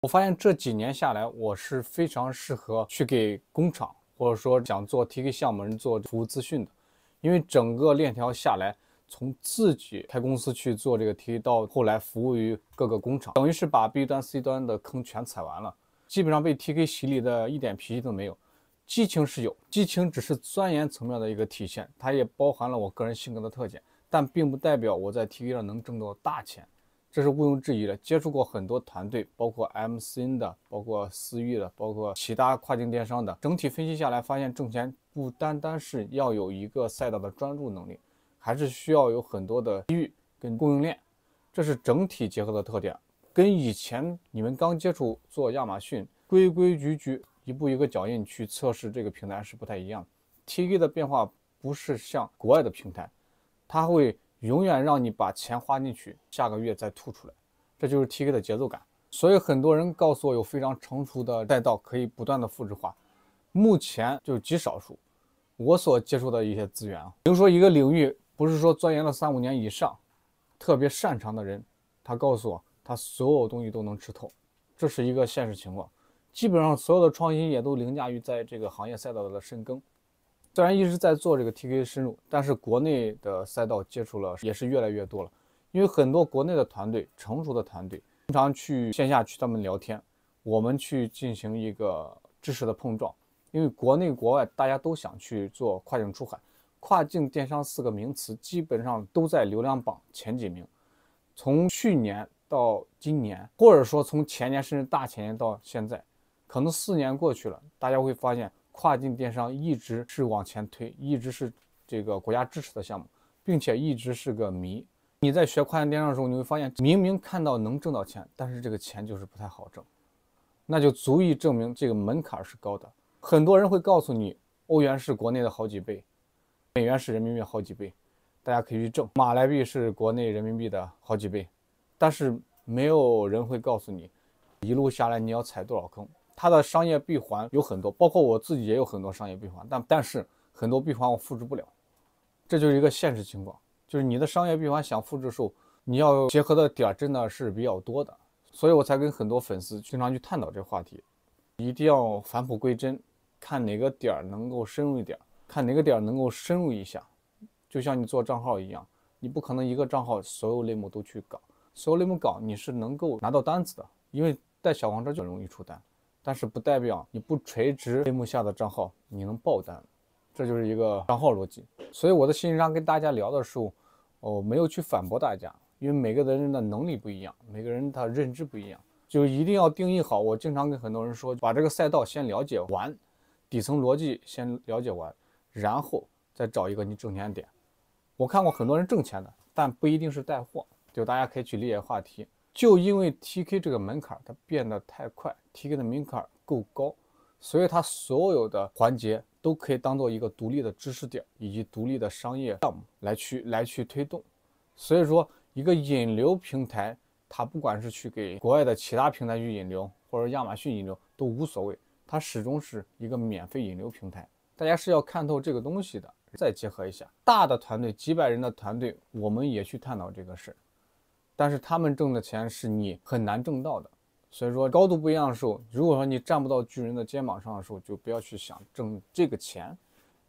我发现这几年下来，我是非常适合去给工厂，或者说想做 TK 项目人做服务资讯的，因为整个链条下来，从自己开公司去做这个 TK，到后来服务于各个工厂，等于是把 B 端 C 端的坑全踩完了。基本上被 TK 洗礼的一点脾气都没有，激情是有，激情只是钻研层面的一个体现，它也包含了我个人性格的特点，但并不代表我在 TK 上能挣到大钱。这是毋庸置疑的。接触过很多团队，包括 M C N 的，包括私域的，包括其他跨境电商的。整体分析下来，发现挣钱不单单是要有一个赛道的专注能力，还是需要有很多的机遇跟供应链。这是整体结合的特点，跟以前你们刚接触做亚马逊，规规矩矩一步一个脚印去测试这个平台是不太一样的。T G 的变化不是像国外的平台，它会。永远让你把钱花进去，下个月再吐出来，这就是 TK 的节奏感。所以很多人告诉我有非常成熟的赛道可以不断的复制化，目前就极少数。我所接触的一些资源啊，比如说一个领域不是说钻研了三五年以上，特别擅长的人，他告诉我他所有东西都能吃透，这是一个现实情况。基本上所有的创新也都凌驾于在这个行业赛道的深耕。虽然一直在做这个 TK 深入，但是国内的赛道接触了也是越来越多了。因为很多国内的团队，成熟的团队，经常去线下去他们聊天，我们去进行一个知识的碰撞。因为国内国外大家都想去做跨境出海，跨境电商四个名词基本上都在流量榜前几名。从去年到今年，或者说从前年甚至大前年到现在，可能四年过去了，大家会发现。跨境电商一直是往前推，一直是这个国家支持的项目，并且一直是个谜。你在学跨境电商的时候，你会发现明明看到能挣到钱，但是这个钱就是不太好挣，那就足以证明这个门槛是高的。很多人会告诉你，欧元是国内的好几倍，美元是人民币好几倍，大家可以去挣。马来币是国内人民币的好几倍，但是没有人会告诉你，一路下来你要踩多少坑。它的商业闭环有很多，包括我自己也有很多商业闭环，但但是很多闭环我复制不了，这就是一个现实情况。就是你的商业闭环想复制的时候，你要结合的点儿真的是比较多的，所以我才跟很多粉丝经常去探讨这个话题，一定要返璞归真，看哪个点儿能够深入一点，看哪个点儿能够深入一下。就像你做账号一样，你不可能一个账号所有类目都去搞，所有类目搞你是能够拿到单子的，因为带小黄车就容易出单。但是不代表你不垂直黑幕下的账号你能爆单，这就是一个账号逻辑。所以我的信息上跟大家聊的时候，哦，没有去反驳大家，因为每个人的能力不一样，每个人他认知不一样，就一定要定义好。我经常跟很多人说，把这个赛道先了解完，底层逻辑先了解完，然后再找一个你挣钱点。我看过很多人挣钱的，但不一定是带货，就大家可以去理解话题。就因为 TK 这个门槛它变得太快，TK 的门槛够高，所以它所有的环节都可以当做一个独立的知识点以及独立的商业项目来去来去推动。所以说，一个引流平台，它不管是去给国外的其他平台去引流，或者亚马逊引流都无所谓，它始终是一个免费引流平台。大家是要看透这个东西的，再结合一下大的团队，几百人的团队，我们也去探讨这个事。但是他们挣的钱是你很难挣到的，所以说高度不一样的时候，如果说你站不到巨人的肩膀上的时候，就不要去想挣这个钱。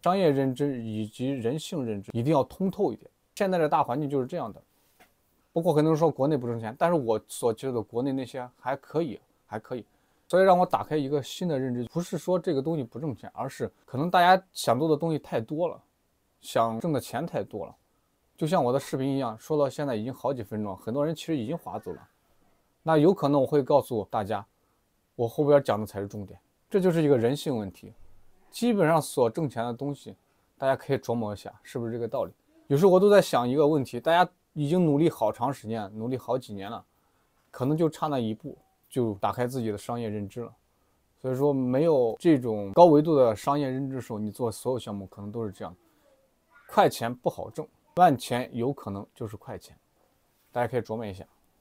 商业认知以及人性认知一定要通透一点。现在的大环境就是这样的，包括很多人说国内不挣钱，但是我所接触的国内那些还可以，还可以。所以让我打开一个新的认知，不是说这个东西不挣钱，而是可能大家想做的东西太多了，想挣的钱太多了。就像我的视频一样，说到现在已经好几分钟，很多人其实已经划走了。那有可能我会告诉大家，我后边讲的才是重点。这就是一个人性问题，基本上所挣钱的东西，大家可以琢磨一下，是不是这个道理？有时候我都在想一个问题：大家已经努力好长时间，努力好几年了，可能就差那一步，就打开自己的商业认知了。所以说，没有这种高维度的商业认知的时候，你做所有项目可能都是这样，快钱不好挣。万钱有可能就是快钱，大家可以琢磨一下。